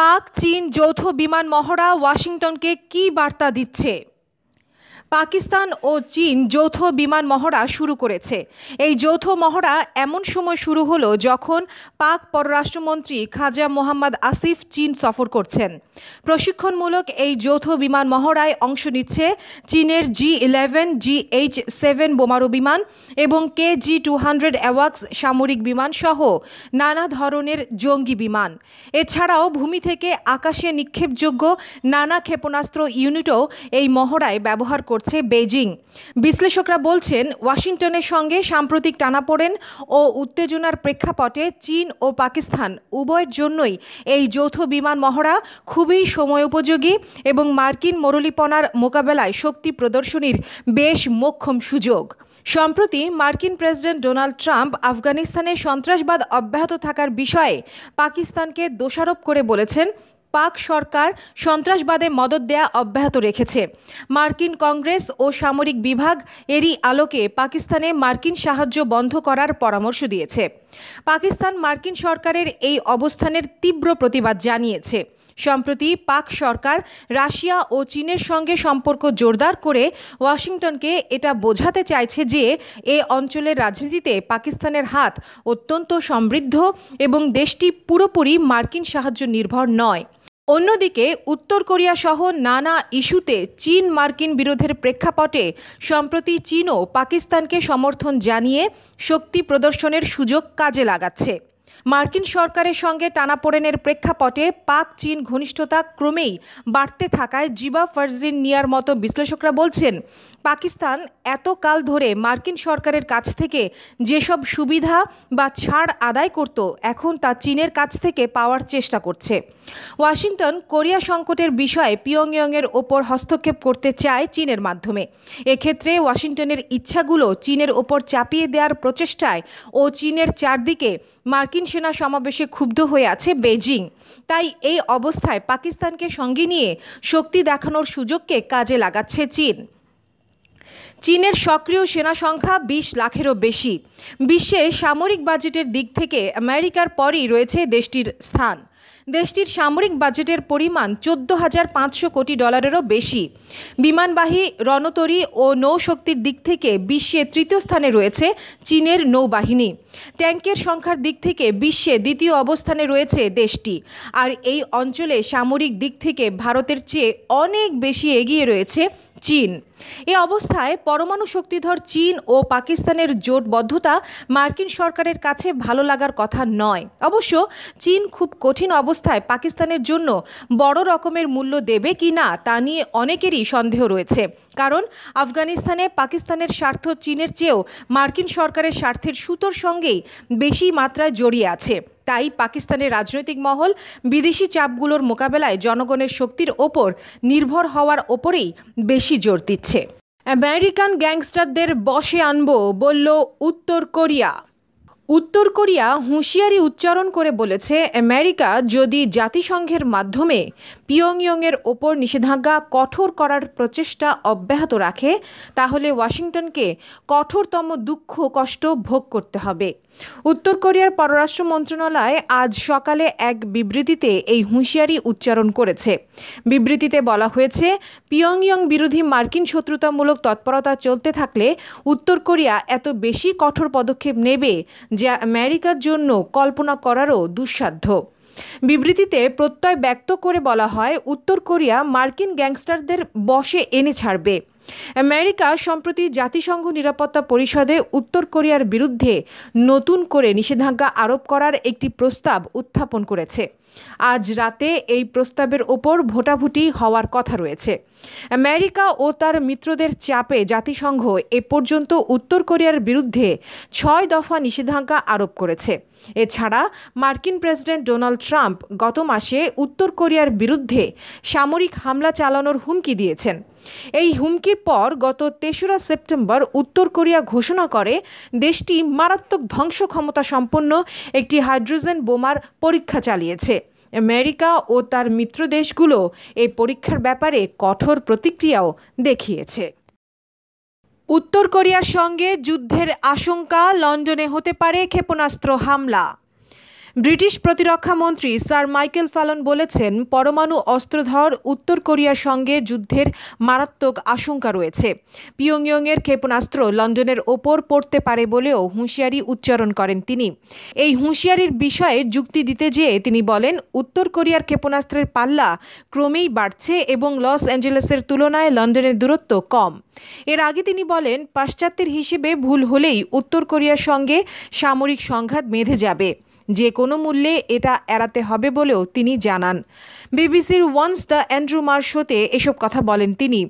পাক চীন যৌথ বিমান মহড়া ওয়াশিংটনকে কী বার্তা দিচ্ছে পাকিস্তান ও চীন যৌথ বিমান মহড়া শুরু করেছে এই যৌথ মহড়া এমন সময় শুরু হলো যখন পাক পররাষ্ট্রমন্ত্রী খাজা মোহাম্মদ আসিফ চীন সফর করছেন প্রশিক্ষণমূলক এই যৌথ বিমান মহড়ায় অংশ নিচ্ছে চীনের G eleven G H seven বোমারু বিমান এবং কে জি টু হান্ড্রেড অ্যাওয়াক্স সামরিক বিমান সহ নানা ধরনের জঙ্গি বিমান এছাড়াও ভূমি থেকে আকাশে নিক্ষেপযোগ্য নানা ক্ষেপণাস্ত্র ইউনিটও এই মহড়ায় ব্যবহার করছে বেজিং বিশ্লেষকরা বলছেন ওয়াশিংটনের সঙ্গে সাম্প্রতিক টানাপোড়েন ও উত্তেজনার প্রেক্ষাপটে চীন ও পাকিস্তান উভয়ের জন্যই এই যৌথ বিমান মহড়া খুবই সময় উপযোগী এবং মার্কিন মরলিপনার মোকাবেলায় শক্তি প্রদর্শনীর বেশ মোক্ষম সুযোগ সম্প্রতি মার্কিন প্রেসিডেন্ট ডোনাল্ড ট্রাম্প আফগানিস্তানে সন্ত্রাসবাদ অব্যাহত থাকার বিষয়ে পাকিস্তানকে দোষারোপ করে বলেছেন পাক সরকার সন্ত্রাসবাদে মদত দেয়া অব্যাহত রেখেছে মার্কিন কংগ্রেস ও সামরিক বিভাগ এরই আলোকে পাকিস্তানে মার্কিন সাহায্য বন্ধ করার পরামর্শ দিয়েছে পাকিস্তান মার্কিন সরকারের এই অবস্থানের তীব্র প্রতিবাদ জানিয়েছে সম্প্রতি পাক সরকার রাশিয়া ও চীনের সঙ্গে সম্পর্ক জোরদার করে ওয়াশিংটনকে এটা বোঝাতে চাইছে যে এ অঞ্চলের রাজনীতিতে পাকিস্তানের হাত অত্যন্ত সমৃদ্ধ এবং দেশটি পুরোপুরি মার্কিন সাহায্য নির্ভর নয় অন্যদিকে উত্তর কোরিয়া সহ নানা ইস্যুতে চীন মার্কিন বিরোধের প্রেক্ষাপটে সম্প্রতি চীনও পাকিস্তানকে সমর্থন জানিয়ে শক্তি প্রদর্শনের সুযোগ কাজে লাগাচ্ছে মার্কিন সরকারের সঙ্গে টানাপোড়েনের প্রেক্ষাপটে পাক চীন ঘনিষ্ঠতা ক্রমেই বাড়তে থাকায় জিবা ফারজিন নিয়ার মতো বিশ্লেষকরা বলছেন পাকিস্তান এতকাল ধরে মার্কিন সরকারের কাছ থেকে যেসব সুবিধা বা ছাড় আদায় করত এখন তা চীনের কাছ থেকে পাওয়ার চেষ্টা করছে ওয়াশিংটন কোরিয়া সংকটের বিষয়ে ইয়ংয়ের ওপর হস্তক্ষেপ করতে চায় চীনের মাধ্যমে এক্ষেত্রে ওয়াশিংটনের ইচ্ছাগুলো চীনের ওপর চাপিয়ে দেওয়ার প্রচেষ্টায় ও চীনের চারদিকে মার্কিন চীন সেনা সমাবেশে ক্ষুব্ধ হয়ে আছে বেজিং তাই এই অবস্থায় পাকিস্তানকে সঙ্গে নিয়ে শক্তি দেখানোর সুযোগকে কাজে লাগাচ্ছে চীন চীনের সক্রিয় সেনা সংখ্যা ২০ লাখেরও বেশি বিশ্বে সামরিক বাজেটের দিক থেকে আমেরিকার পরই রয়েছে দেশটির স্থান দেশটির সামরিক বাজেটের পরিমাণ চোদ্দ হাজার পাঁচশো কোটি ডলারেরও বেশি বিমানবাহী রণতরী ও নৌশক্তির দিক থেকে বিশ্বে তৃতীয় স্থানে রয়েছে চীনের নৌবাহিনী ট্যাঙ্কের সংখ্যার দিক থেকে বিশ্বে দ্বিতীয় অবস্থানে রয়েছে দেশটি আর এই অঞ্চলে সামরিক দিক থেকে ভারতের চেয়ে অনেক বেশি এগিয়ে রয়েছে চীন এ অবস্থায় পরমাণু শক্তিধর চীন ও পাকিস্তানের জোটবদ্ধতা মার্কিন সরকারের কাছে ভালো লাগার কথা নয় অবশ্য চীন খুব কঠিন অবস্থায় পাকিস্তানের জন্য বড় রকমের মূল্য দেবে কি না তা নিয়ে অনেকেরই সন্দেহ রয়েছে কারণ আফগানিস্তানে পাকিস্তানের স্বার্থ চীনের চেয়েও মার্কিন সরকারের স্বার্থের সুতোর সঙ্গেই বেশি মাত্রায় জড়িয়ে আছে তাই পাকিস্তানের রাজনৈতিক মহল বিদেশি চাপগুলোর মোকাবেলায় জনগণের শক্তির ওপর নির্ভর হওয়ার ওপরেই বেশি জোর দিচ্ছে আমেরিকান গ্যাংস্টারদের বশে আনবো বলল উত্তর কোরিয়া উত্তর কোরিয়া হুঁশিয়ারি উচ্চারণ করে বলেছে আমেরিকা যদি জাতিসংঘের মাধ্যমে পিয়ংইয়ংয়ের ওপর নিষেধাজ্ঞা কঠোর করার প্রচেষ্টা অব্যাহত রাখে তাহলে ওয়াশিংটনকে কঠোরতম দুঃখ কষ্ট ভোগ করতে হবে উত্তর কোরিয়ার পররাষ্ট্র মন্ত্রণালয় আজ সকালে এক বিবৃতিতে এই হুঁশিয়ারি উচ্চারণ করেছে বিবৃতিতে বলা হয়েছে পিয়ংইয়ং বিরোধী মার্কিন শত্রুতামূলক তৎপরতা চলতে থাকলে উত্তর কোরিয়া এত বেশি কঠোর পদক্ষেপ নেবে যা আমেরিকার জন্য কল্পনা করারও দুঃসাধ্য বিবৃতিতে প্রত্যয় ব্যক্ত করে বলা হয় উত্তর কোরিয়া মার্কিন গ্যাংস্টারদের বসে এনে ছাড়বে আমেরিকা সম্প্রতি জাতিসংঘ নিরাপত্তা পরিষদে উত্তর কোরিয়ার বিরুদ্ধে নতুন করে নিষেধাজ্ঞা আরোপ করার একটি প্রস্তাব উত্থাপন করেছে আজ রাতে এই প্রস্তাবের ওপর ভোটাভুটি হওয়ার কথা রয়েছে আমেরিকা ও তার মিত্রদের চাপে জাতিসংঘ এ পর্যন্ত উত্তর কোরিয়ার বিরুদ্ধে ছয় দফা নিষেধাজ্ঞা আরোপ করেছে এছাড়া মার্কিন প্রেসিডেন্ট ডোনাল্ড ট্রাম্প গত মাসে উত্তর কোরিয়ার বিরুদ্ধে সামরিক হামলা চালানোর হুমকি দিয়েছেন এই হুমকির পর গত তেসরা সেপ্টেম্বর উত্তর কোরিয়া ঘোষণা করে দেশটি মারাত্মক ধ্বংস ক্ষমতা সম্পন্ন একটি হাইড্রোজেন বোমার পরীক্ষা চালিয়েছে আমেরিকা ও তার মিত্র দেশগুলো এই পরীক্ষার ব্যাপারে কঠোর প্রতিক্রিয়াও দেখিয়েছে উত্তর কোরিয়ার সঙ্গে যুদ্ধের আশঙ্কা লন্ডনে হতে পারে ক্ষেপণাস্ত্র হামলা ব্রিটিশ প্রতিরক্ষা মন্ত্রী স্যার মাইকেল ফ্যালন বলেছেন পরমাণু অস্ত্রধর উত্তর কোরিয়ার সঙ্গে যুদ্ধের মারাত্মক আশঙ্কা রয়েছে পিয়ংইয়ংয়ের ক্ষেপণাস্ত্র লন্ডনের ওপর পড়তে পারে বলেও হুঁশিয়ারি উচ্চারণ করেন তিনি এই হুঁশিয়ারির বিষয়ে যুক্তি দিতে যেয়ে তিনি বলেন উত্তর কোরিয়ার ক্ষেপণাস্ত্রের পাল্লা ক্রমেই বাড়ছে এবং লস অ্যাঞ্জেলেসের তুলনায় লন্ডনের দূরত্ব কম এর আগে তিনি বলেন পাশ্চাত্যের হিসেবে ভুল হলেই উত্তর কোরিয়ার সঙ্গে সামরিক সংঘাত বেঁধে যাবে যে কোনো মূল্যে এটা এড়াতে হবে বলেও তিনি জানান বিবিসির ওয়ান্স দ্য অ্যান্ড্রু মার্শোতে এসব কথা বলেন তিনি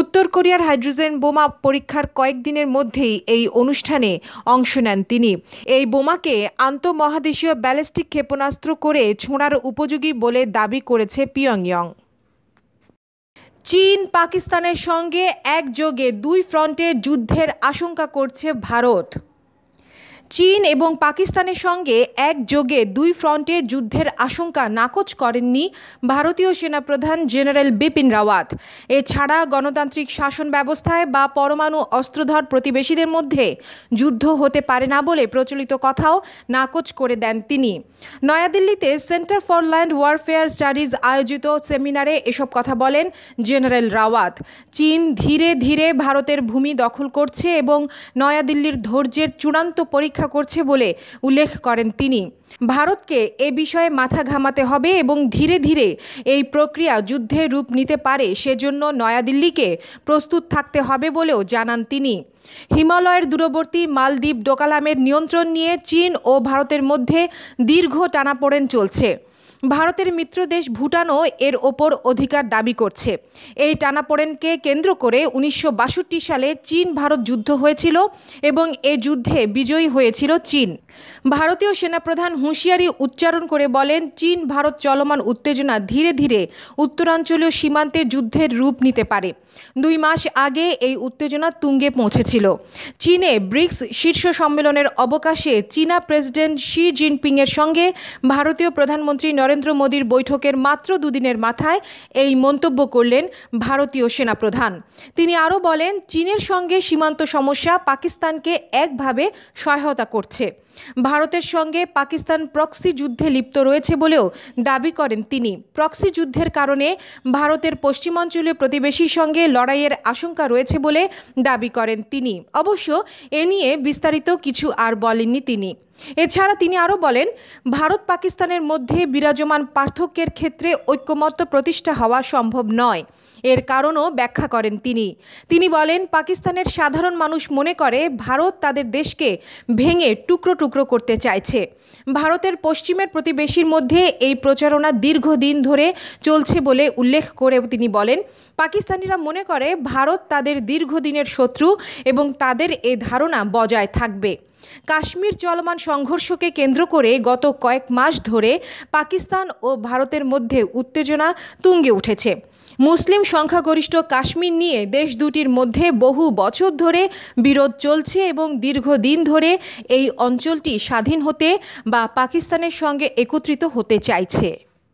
উত্তর কোরিয়ার হাইড্রোজেন বোমা পরীক্ষার কয়েকদিনের মধ্যেই এই অনুষ্ঠানে অংশ নেন তিনি এই বোমাকে আন্তঃমহাদেশীয় ব্যালিস্টিক ক্ষেপণাস্ত্র করে ছোঁড়ার উপযোগী বলে দাবি করেছে পিয়ংইয়ং চীন পাকিস্তানের সঙ্গে একযোগে দুই ফ্রন্টে যুদ্ধের আশঙ্কা করছে ভারত চীন এবং পাকিস্তানের সঙ্গে একযোগে দুই ফ্রন্টে যুদ্ধের আশঙ্কা নাকচ করেননি ভারতীয় সেনাপ্রধান জেনারেল বিপিন রাওয়াত এছাড়া গণতান্ত্রিক শাসন ব্যবস্থায় বা পরমাণু অস্ত্রধর প্রতিবেশীদের মধ্যে যুদ্ধ হতে পারে না বলে প্রচলিত কথাও নাকচ করে দেন তিনি নয়াদিল্লিতে Centre for Land Warfare Studies আয়োজিত সেমিনারে এসব কথা বলেন জেনারেল রাওয়াত চীন ধীরে ধীরে ভারতের ভূমি দখল করছে এবং নয়াদিল্লির ধৈর্যের চূড়ান্ত পরীক্ষা ব্যবস্থা করছে বলে উল্লেখ করেন তিনি ভারতকে এ বিষয়ে মাথা ঘামাতে হবে এবং ধীরে ধীরে এই প্রক্রিয়া যুদ্ধে রূপ নিতে পারে সেজন্য নয়াদিল্লিকে প্রস্তুত থাকতে হবে বলেও জানান তিনি হিমালয়ের দূরবর্তী মালদ্বীপ ডোকালামের নিয়ন্ত্রণ নিয়ে চীন ও ভারতের মধ্যে দীর্ঘ টানাপোড়েন চলছে ভারতের মিত্র দেশ ভুটানও এর ওপর অধিকার দাবি করছে এই টানাপোড়েনকে কেন্দ্র করে উনিশশো সালে চীন ভারত যুদ্ধ হয়েছিল এবং এ যুদ্ধে বিজয়ী হয়েছিল চীন ভারতীয় সেনাপ্রধান হুঁশিয়ারি উচ্চারণ করে বলেন চীন ভারত চলমান উত্তেজনা ধীরে ধীরে উত্তরাঞ্চলীয় সীমান্তে যুদ্ধের রূপ নিতে পারে দুই মাস আগে এই উত্তেজনা তুঙ্গে পৌঁছেছিল চীনে ব্রিক্স শীর্ষ সম্মেলনের অবকাশে চীনা প্রেসিডেন্ট শি জিনপিংয়ের সঙ্গে ভারতীয় প্রধানমন্ত্রী নরেন্দ্র মোদীর বৈঠকের মাত্র দুদিনের মাথায় এই মন্তব্য করলেন ভারতীয় সেনাপ্রধান তিনি আরও বলেন চীনের সঙ্গে সীমান্ত সমস্যা পাকিস্তানকে একভাবে সহায়তা করছে ভারতের সঙ্গে পাকিস্তান প্রক্সি যুদ্ধে লিপ্ত রয়েছে বলেও দাবি করেন তিনি প্রক্সি যুদ্ধের কারণে ভারতের পশ্চিমাঞ্চলীয় প্রতিবেশীর সঙ্গে লড়াইয়ের আশঙ্কা রয়েছে বলে দাবি করেন তিনি অবশ্য এ নিয়ে বিস্তারিত কিছু আর বলেননি তিনি এছাড়া তিনি আরও বলেন ভারত পাকিস্তানের মধ্যে বিরাজমান পার্থক্যের ক্ষেত্রে ঐক্যমত্য প্রতিষ্ঠা হওয়া সম্ভব নয় এর কারণও ব্যাখ্যা করেন তিনি তিনি বলেন পাকিস্তানের সাধারণ মানুষ মনে করে ভারত তাদের দেশকে ভেঙে টুকরো টুকরো করতে চাইছে ভারতের পশ্চিমের প্রতিবেশীর মধ্যে এই প্রচারণা দীর্ঘদিন ধরে চলছে বলে উল্লেখ করে তিনি বলেন পাকিস্তানিরা মনে করে ভারত তাদের দীর্ঘদিনের শত্রু এবং তাদের এ ধারণা বজায় থাকবে কাশ্মীর চলমান সংঘর্ষকে কেন্দ্র করে গত কয়েক মাস ধরে পাকিস্তান ও ভারতের মধ্যে উত্তেজনা তুঙ্গে উঠেছে মুসলিম সংখ্যাগরিষ্ঠ কাশ্মীর নিয়ে দেশ দুটির মধ্যে বহু বছর ধরে বিরোধ চলছে এবং দীর্ঘদিন ধরে এই অঞ্চলটি স্বাধীন হতে বা পাকিস্তানের সঙ্গে একত্রিত হতে চাইছে